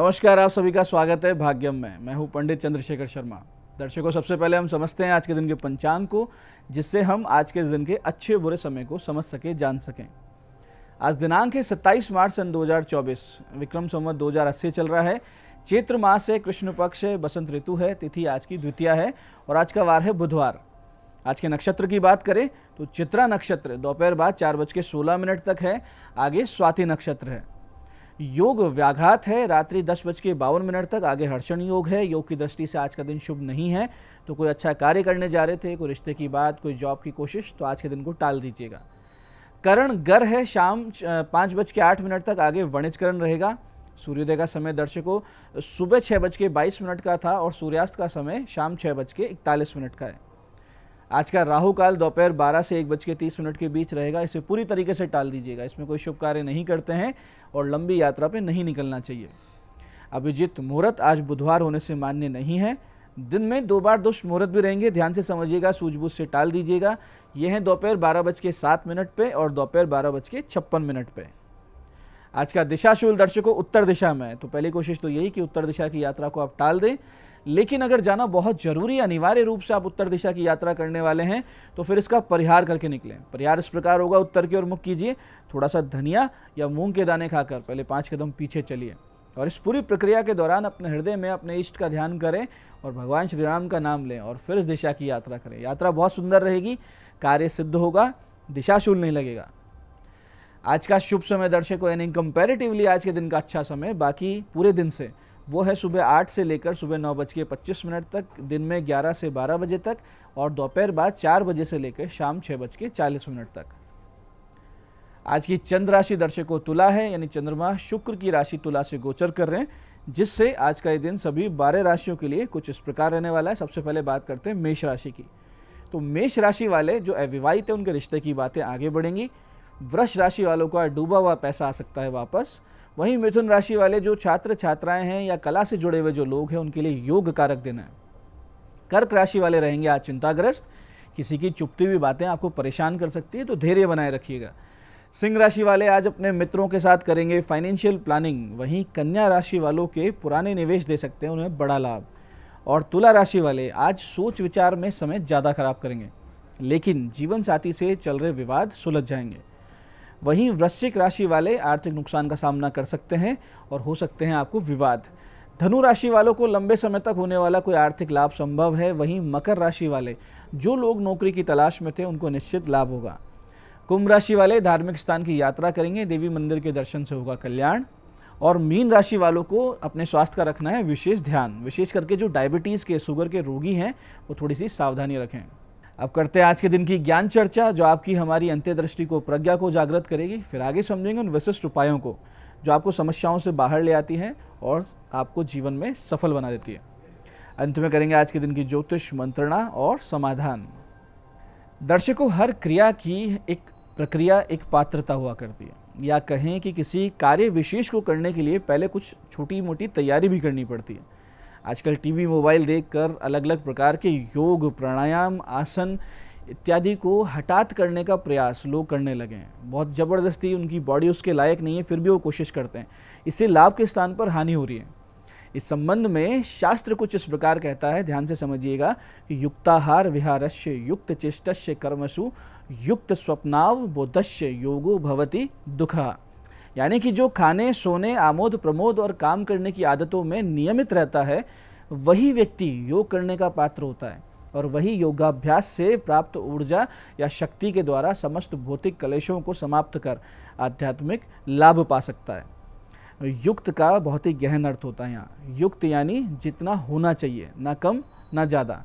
नमस्कार आप सभी का स्वागत है भाग्यम में मैं हूं पंडित चंद्रशेखर शर्मा दर्शकों सबसे पहले हम समझते हैं आज के दिन के पंचांग को जिससे हम आज के दिन के अच्छे बुरे समय को समझ सकें जान सकें आज दिनांक है सत्ताईस मार्च सन 2024 विक्रम संवत 2080 चल रहा है चैत्र मास है कृष्ण पक्ष है बसंत ऋतु है तिथि आज की द्वितीय है और आज का वार है बुधवार आज के नक्षत्र की बात करें तो चित्रा नक्षत्र दोपहर बाद चार बज के सोलह मिनट तक है आगे स्वाति नक्षत्र है योग व्याघात है रात्रि दस बज के बावन मिनट तक आगे हर्षण योग है योग की दृष्टि से आज का दिन शुभ नहीं है तो कोई अच्छा कार्य करने जा रहे थे कोई रिश्ते की बात कोई जॉब की कोशिश तो आज के दिन को टाल दीजिएगा करण गर है शाम पाँच बज के आठ मिनट तक आगे वणिज करण रहेगा सूर्योदय का समय दर्शकों सुबह छः बज के बाईस मिनट का था और सूर्यास्त का समय शाम छः बज के इकतालीस मिनट का है आज का राहु काल दोपहर बारह से एक बज के तीस मिनट के बीच रहेगा इसे पूरी तरीके से टाल दीजिएगा इसमें कोई शुभ कार्य नहीं करते हैं और लंबी यात्रा पर नहीं निकलना चाहिए अभिजीत मुहूर्त आज बुधवार होने से मान्य नहीं है दिन में दो बार दुष्ट मुहूर्त भी रहेंगे ध्यान से समझिएगा सूझबूझ से टाल दीजिएगा यह है दोपहर बारह बज के सात मिनट पर और दोपहर बारह बज के छप्पन मिनट पर आज का दिशाशूल दर्शकों उत्तर दिशा में तो पहली कोशिश तो यही कि उत्तर दिशा की यात्रा को आप टाल दें लेकिन अगर जाना बहुत जरूरी अनिवार्य रूप से आप उत्तर दिशा की यात्रा करने वाले हैं तो फिर इसका परिहार करके निकलें परिहार इस प्रकार होगा उत्तर की ओर मुख कीजिए थोड़ा सा धनिया या मूंग के दाने खाकर पहले पाँच कदम पीछे चलिए और इस पूरी प्रक्रिया के दौरान अपने हृदय में अपने इष्ट का ध्यान करें और भगवान श्री राम का नाम लें और फिर इस दिशा की यात्रा करें यात्रा बहुत सुंदर रहेगी कार्य सिद्ध होगा दिशाशूल नहीं लगेगा आज का शुभ समय दर्शकों यानी कंपेरेटिवली आज के दिन का अच्छा समय बाकी पूरे दिन से वो है सुबह आठ से लेकर सुबह नौ बज के पच्चीस मिनट तक दिन में ग्यारह से बारह बजे तक और दोपहर बाद चार बजे से लेकर शाम छः बज के चालीस मिनट तक आज की चंद्र राशि दर्शकों तुला है यानी चंद्रमा शुक्र की राशि तुला से गोचर कर रहे हैं जिससे आज का ये दिन सभी बारह राशियों के लिए कुछ इस प्रकार रहने वाला है सबसे पहले बात करते हैं मेष राशि की तो मेष राशि वाले जो अविवाहित है उनके रिश्ते की बातें आगे बढ़ेंगी वृक्ष राशि वालों का डूबा हुआ पैसा आ सकता है वापस वहीं मिथुन राशि वाले जो छात्र छात्राएं हैं या कला से जुड़े हुए जो लोग हैं उनके लिए योग कारक दिन है कर्क राशि वाले रहेंगे आज चिंताग्रस्त किसी की चुपती हुई बातें आपको परेशान कर सकती है तो धैर्य बनाए रखिएगा सिंह राशि वाले आज अपने मित्रों के साथ करेंगे फाइनेंशियल प्लानिंग वहीं कन्या राशि वालों के पुराने निवेश दे सकते हैं उन्हें बड़ा लाभ और तुला राशि वाले आज सोच विचार में समय ज़्यादा खराब करेंगे लेकिन जीवन साथी से चल रहे विवाद सुलझ जाएंगे वहीं वृश्चिक राशि वाले आर्थिक नुकसान का सामना कर सकते हैं और हो सकते हैं आपको विवाद धनु राशि वालों को लंबे समय तक होने वाला कोई आर्थिक लाभ संभव है वहीं मकर राशि वाले जो लोग नौकरी की तलाश में थे उनको निश्चित लाभ होगा कुंभ राशि वाले धार्मिक स्थान की यात्रा करेंगे देवी मंदिर के दर्शन से होगा कल्याण और मीन राशि वालों को अपने स्वास्थ्य का रखना है विशेष ध्यान विशेष करके जो डायबिटीज़ के शुगर के रोगी हैं वो थोड़ी सी सावधानी रखें अब करते हैं आज के दिन की ज्ञान चर्चा जो आपकी हमारी अंत्यदृष्टि को प्रज्ञा को जागृत करेगी फिर आगे समझेंगे उन विशिष्ट उपायों को जो आपको समस्याओं से बाहर ले आती हैं और आपको जीवन में सफल बना देती है अंत में करेंगे आज के दिन की ज्योतिष मंत्रणा और समाधान दर्शकों हर क्रिया की एक प्रक्रिया एक पात्रता हुआ करती है या कहें कि किसी कार्य विशेष को करने के लिए पहले कुछ छोटी मोटी तैयारी भी करनी पड़ती है आजकल टीवी मोबाइल देखकर अलग अलग प्रकार के योग प्राणायाम आसन इत्यादि को हटात करने का प्रयास लोग करने लगे हैं बहुत ज़बरदस्ती उनकी बॉडी उसके लायक नहीं है फिर भी वो कोशिश करते हैं इससे लाभ के स्थान पर हानि हो रही है इस संबंध में शास्त्र कुछ इस प्रकार कहता है ध्यान से समझिएगा कि युक्ताहार विहारस्य युक्त चेष्टस्य कर्मसु युक्त स्वप्नाव बोधस्य योगो भवती दुखा यानी कि जो खाने सोने आमोद प्रमोद और काम करने की आदतों में नियमित रहता है वही व्यक्ति योग करने का पात्र होता है और वही योगाभ्यास से प्राप्त ऊर्जा या शक्ति के द्वारा समस्त भौतिक कलेशों को समाप्त कर आध्यात्मिक लाभ पा सकता है युक्त का बहुत ही गहन अर्थ होता है यहाँ युक्त यानी जितना होना चाहिए ना कम ना ज़्यादा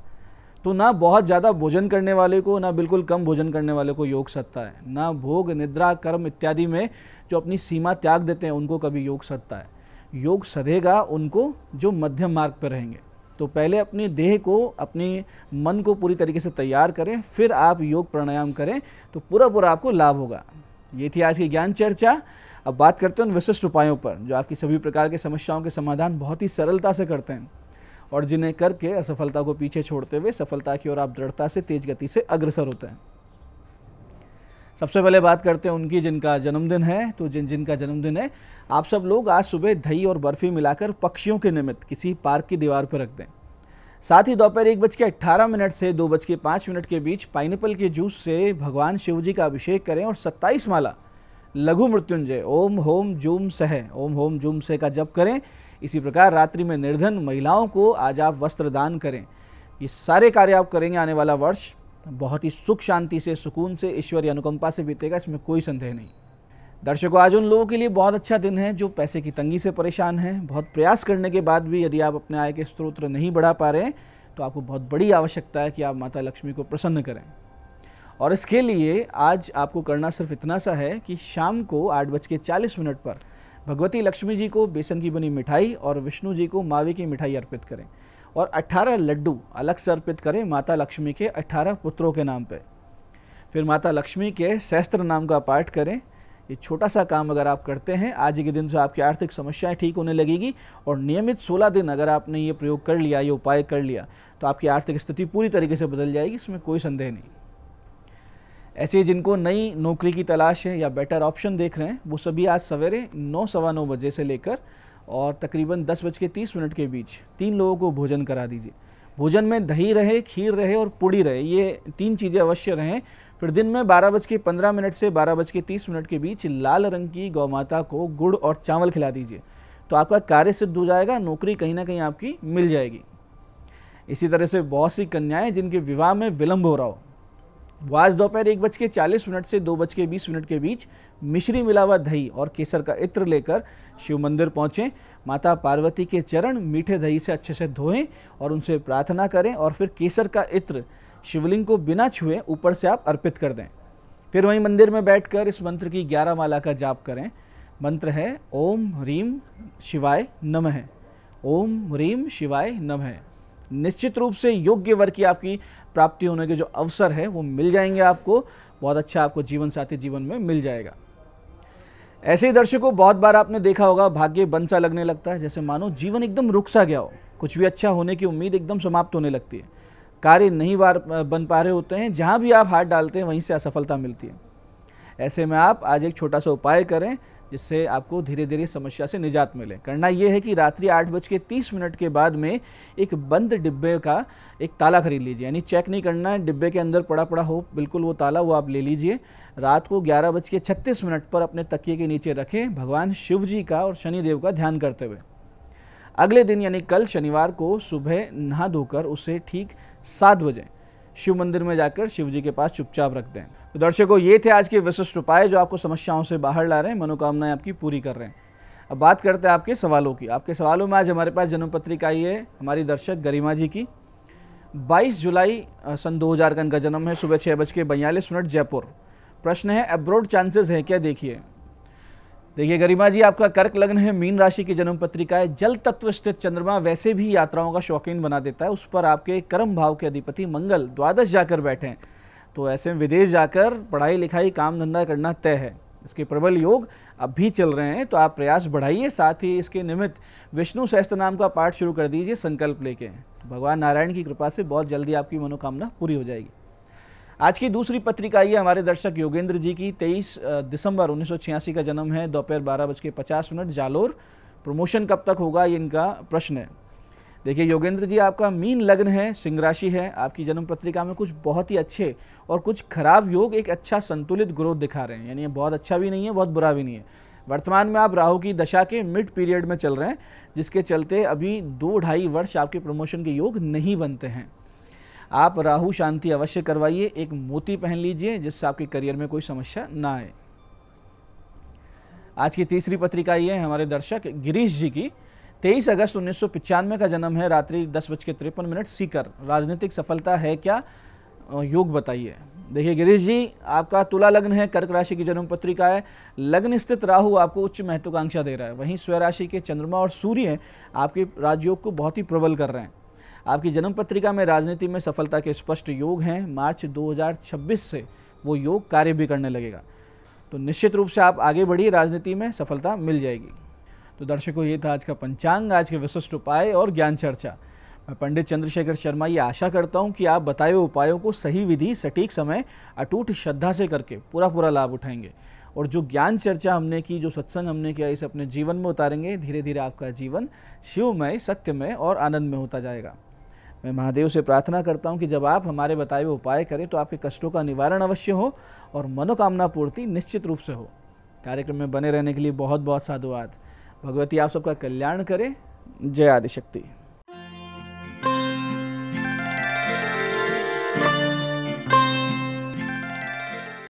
तो ना बहुत ज़्यादा भोजन करने वाले को ना बिल्कुल कम भोजन करने वाले को योग सत्ता है ना भोग निद्रा कर्म इत्यादि में जो अपनी सीमा त्याग देते हैं उनको कभी योग सत्ता है योग सधेगा उनको जो मध्यम मार्ग पर रहेंगे तो पहले अपने देह को अपने मन को पूरी तरीके से तैयार करें फिर आप योग प्राणायाम करें तो पूरा पूरा आपको लाभ होगा ये थी आज की ज्ञान चर्चा अब बात करते हैं उन विशिष्ट उपायों पर जो आपकी सभी प्रकार की समस्याओं के समाधान बहुत ही सरलता से करते हैं और जिन्हें करके असफलता को पीछे छोड़ते हुए सफलता की ओर आप दृढ़ता से तेज गति से अग्रसर होते हैं सबसे पहले बात करते हैं उनकी जिनका जन्मदिन है तो जिन जिनका जन्मदिन है आप सब लोग आज सुबह दही और बर्फ़ी मिलाकर पक्षियों के निमित्त किसी पार्क की दीवार पर रख दें साथ ही दोपहर एक बज के अट्ठारह मिनट से दो बज के पाँच मिनट के बीच पाइनएप्पल के जूस से भगवान शिव जी का अभिषेक करें और सत्ताईस माला लघु मृत्युंजय ओम होम जूम सह ओम होम जूम सह का जप करें इसी प्रकार रात्रि में निर्धन महिलाओं को आज आप वस्त्र दान करें ये सारे कार्य आप करेंगे आने वाला वर्ष बहुत ही सुख शांति से सुकून से ईश्वरीय अनुकंपा से बीतेगा इसमें कोई संदेह नहीं दर्शकों आज उन लोगों के लिए बहुत अच्छा दिन है जो पैसे की तंगी से परेशान हैं बहुत प्रयास करने के बाद भी यदि आप अपने आय के स्रोत नहीं बढ़ा पा रहे हैं तो आपको बहुत बड़ी आवश्यकता है कि आप माता लक्ष्मी को प्रसन्न करें और इसके लिए आज आपको करना सिर्फ इतना सा है कि शाम को आठ बज के चालीस मिनट पर भगवती लक्ष्मी जी को बेसन की बनी मिठाई और विष्णु जी को मावे की मिठाई अर्पित करें और 18 लड्डू अलग से अर्पित करें माता लक्ष्मी के 18 पुत्रों के नाम पर फिर माता लक्ष्मी के सहस्त्र नाम का पाठ करें ये छोटा सा काम अगर आप करते हैं आज के दिन से आपकी आर्थिक समस्याएं ठीक होने लगेगी और नियमित 16 दिन अगर आपने ये प्रयोग कर लिया ये उपाय कर लिया तो आपकी आर्थिक स्थिति पूरी तरीके से बदल जाएगी इसमें कोई संदेह नहीं ऐसे जिनको नई नौकरी की तलाश है या बेटर ऑप्शन देख रहे हैं वो सभी आज सवेरे नौ सवा नौ बजे से लेकर और तकरीबन दस बज के तीस मिनट के बीच तीन लोगों को भोजन करा दीजिए भोजन में दही रहे खीर रहे और पूड़ी रहे ये तीन चीज़ें अवश्य रहें फिर दिन में बारह बज के पंद्रह मिनट से बारह बज के तीस मिनट के बीच लाल रंग की गौ माता को गुड़ और चावल खिला दीजिए तो आपका कार्य सिद्ध हो जाएगा नौकरी कहीं ना कहीं आपकी मिल जाएगी इसी तरह से बहुत सी कन्याएं जिनके विवाह में विलंब हो रहा हो वो आज दोपहर एक बज के चालीस मिनट से दो बज के बीस मिनट के बीच मिश्री मिला हुआ दही और केसर का इत्र लेकर शिव मंदिर पहुँचें माता पार्वती के चरण मीठे दही से अच्छे से धोएं और उनसे प्रार्थना करें और फिर केसर का इत्र शिवलिंग को बिना छुए ऊपर से आप अर्पित कर दें फिर वहीं मंदिर में बैठकर इस मंत्र की ग्यारह माला का जाप करें मंत्र है ओम ह्रीम शिवाय नमः ओम ह्रीम शिवाय नमः निश्चित रूप से योग्य वर्ग की आपकी प्राप्ति होने के जो अवसर है वो मिल जाएंगे आपको बहुत अच्छा आपको जीवन साथी जीवन में मिल जाएगा ऐसे ही दर्शकों बहुत बार आपने देखा होगा भाग्य सा लगने लगता है जैसे मानो जीवन एकदम रुक सा गया हो कुछ भी अच्छा होने की उम्मीद एकदम समाप्त होने लगती है कार्य नहीं बार बन पा रहे होते हैं जहाँ भी आप हाथ डालते हैं वहीं से असफलता मिलती है ऐसे में आप आज एक छोटा सा उपाय करें जिससे आपको धीरे धीरे समस्या से निजात मिले करना ये है कि रात्रि आठ बज के तीस मिनट के बाद में एक बंद डिब्बे का एक ताला खरीद लीजिए यानी चेक नहीं करना है डिब्बे के अंदर पड़ा पड़ा हो बिल्कुल वो ताला वो आप ले लीजिए रात को ग्यारह बज के छत्तीस मिनट पर अपने तकिए के नीचे रखें भगवान शिव जी का और शनिदेव का ध्यान करते हुए अगले दिन यानी कल शनिवार को सुबह नहा धोकर उसे ठीक सात बजे शिव मंदिर में जाकर शिव जी के पास चुपचाप रख दें तो दर्शकों ये थे आज के विशिष्ट उपाय जो आपको समस्याओं से बाहर ला रहे हैं मनोकामनाएं आपकी पूरी कर रहे हैं अब बात करते हैं आपके सवालों की आपके सवालों में आज हमारे पास जन्म पत्रिका आई है हमारी दर्शक गरिमा जी की 22 जुलाई सन 2000 का इनका जन्म है सुबह छः बज के बयालीस मिनट जयपुर प्रश्न है अब्रोड चांसेस हैं क्या देखिए देखिए गरिमा जी आपका कर्क लग्न है मीन राशि की जन्म पत्रिका है जल तत्व स्थित चंद्रमा वैसे भी यात्राओं का शौकीन बना देता है उस पर आपके कर्म भाव के अधिपति मंगल द्वादश जाकर बैठे हैं तो ऐसे में विदेश जाकर पढ़ाई लिखाई काम धंधा करना तय है इसके प्रबल योग अब भी चल रहे हैं तो आप प्रयास बढ़ाइए साथ ही इसके निमित्त विष्णु सहस्त्र नाम का पाठ शुरू कर दीजिए संकल्प लेके तो भगवान नारायण की कृपा से बहुत जल्दी आपकी मनोकामना पूरी हो जाएगी आज की दूसरी पत्रिका ये हमारे दर्शक योगेंद्र जी की 23 दिसंबर 1986 का जन्म है दोपहर बारह बज के पचास मिनट जालोर प्रमोशन कब तक होगा ये इनका प्रश्न है देखिए योगेंद्र जी आपका मीन लग्न है सिंह राशि है आपकी जन्म पत्रिका में कुछ बहुत ही अच्छे और कुछ खराब योग एक अच्छा संतुलित ग्रोथ दिखा रहे हैं यानी बहुत अच्छा भी नहीं है बहुत बुरा भी नहीं है वर्तमान में आप राहु की दशा के मिड पीरियड में चल रहे हैं जिसके चलते अभी दो ढाई वर्ष आपके प्रमोशन के योग नहीं बनते हैं आप राहु शांति अवश्य करवाइए एक मोती पहन लीजिए जिससे आपके करियर में कोई समस्या ना आए आज की तीसरी पत्रिका ये है हमारे दर्शक गिरीश जी की तेईस अगस्त उन्नीस का जन्म है रात्रि दस बज के तिरपन मिनट सीकर राजनीतिक सफलता है क्या योग बताइए देखिए गिरीश जी आपका तुला लग्न है कर्क राशि की जन्म पत्रिका है लग्न स्थित राहु आपको उच्च महत्वाकांक्षा दे रहा है वहीं स्वय राशि के चंद्रमा और सूर्य आपके राजयोग को बहुत ही प्रबल कर रहे हैं आपकी जन्म पत्रिका में राजनीति में सफलता के स्पष्ट योग हैं मार्च दो से वो योग कार्य भी करने लगेगा तो निश्चित रूप से आप आगे बढ़िए राजनीति में सफलता मिल जाएगी तो दर्शकों ये था आज का पंचांग आज के विशिष्ट उपाय और ज्ञान चर्चा मैं पंडित चंद्रशेखर शर्मा ये आशा करता हूँ कि आप बताए हुए उपायों को सही विधि सटीक समय अटूट श्रद्धा से करके पूरा पूरा लाभ उठाएंगे और जो ज्ञान चर्चा हमने की जो सत्संग हमने किया इसे अपने जीवन में उतारेंगे धीरे धीरे आपका जीवन शिवमय सत्यमय और आनंदमय होता जाएगा मैं महादेव से प्रार्थना करता हूँ कि जब आप हमारे बताए हुए उपाय करें तो आपके कष्टों का निवारण अवश्य हो और मनोकामना पूर्ति निश्चित रूप से हो कार्यक्रम में बने रहने के लिए बहुत बहुत साधुवाद भगवती आप सबका कल्याण करें जय आदिशक्ति